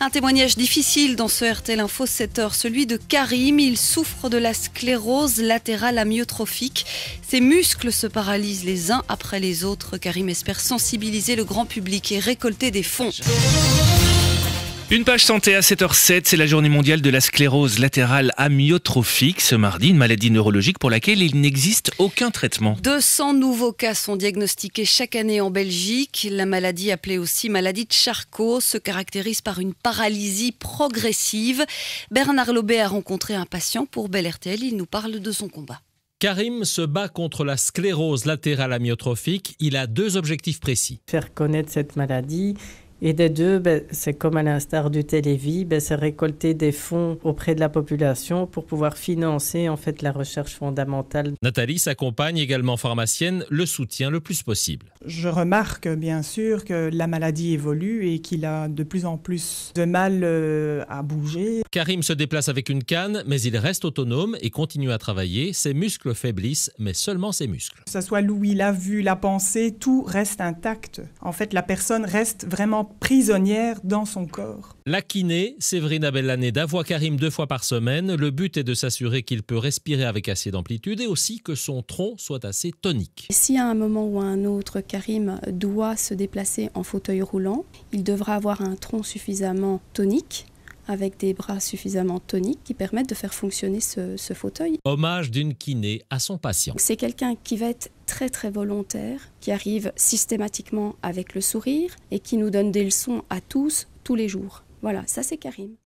Un témoignage difficile dans ce RTL Info 7h, celui de Karim. Il souffre de la sclérose latérale amyotrophique. Ses muscles se paralysent les uns après les autres. Karim espère sensibiliser le grand public et récolter des fonds. Une page santé à 7h07, c'est la journée mondiale de la sclérose latérale amyotrophique ce mardi, une maladie neurologique pour laquelle il n'existe aucun traitement. 200 nouveaux cas sont diagnostiqués chaque année en Belgique. La maladie, appelée aussi maladie de Charcot, se caractérise par une paralysie progressive. Bernard Lobé a rencontré un patient pour Bel RTL, il nous parle de son combat. Karim se bat contre la sclérose latérale amyotrophique. Il a deux objectifs précis. Faire connaître cette maladie et des deux, ben, c'est comme à l'instar du Télévis, ben, c'est récolter des fonds auprès de la population pour pouvoir financer en fait la recherche fondamentale. Nathalie s'accompagne également pharmacienne le soutien le plus possible. Je remarque bien sûr que la maladie évolue et qu'il a de plus en plus de mal euh, à bouger. Karim se déplace avec une canne, mais il reste autonome et continue à travailler. Ses muscles faiblissent, mais seulement ses muscles. Que ce soit l'ouïe, la vue, la pensée, tout reste intact. En fait, la personne reste vraiment prisonnière dans son corps. La kiné, Séverine Bellaneda, voit Karim deux fois par semaine. Le but est de s'assurer qu'il peut respirer avec assez d'amplitude et aussi que son tronc soit assez tonique. Si à un moment ou à un autre, Karim doit se déplacer en fauteuil roulant, il devra avoir un tronc suffisamment tonique avec des bras suffisamment toniques qui permettent de faire fonctionner ce, fauteuil. Hommage d'une kiné à son patient. C'est quelqu'un qui va être très très volontaire, qui arrive systématiquement avec le sourire et qui nous donne des leçons à tous tous les jours. Voilà, ça c'est Karim.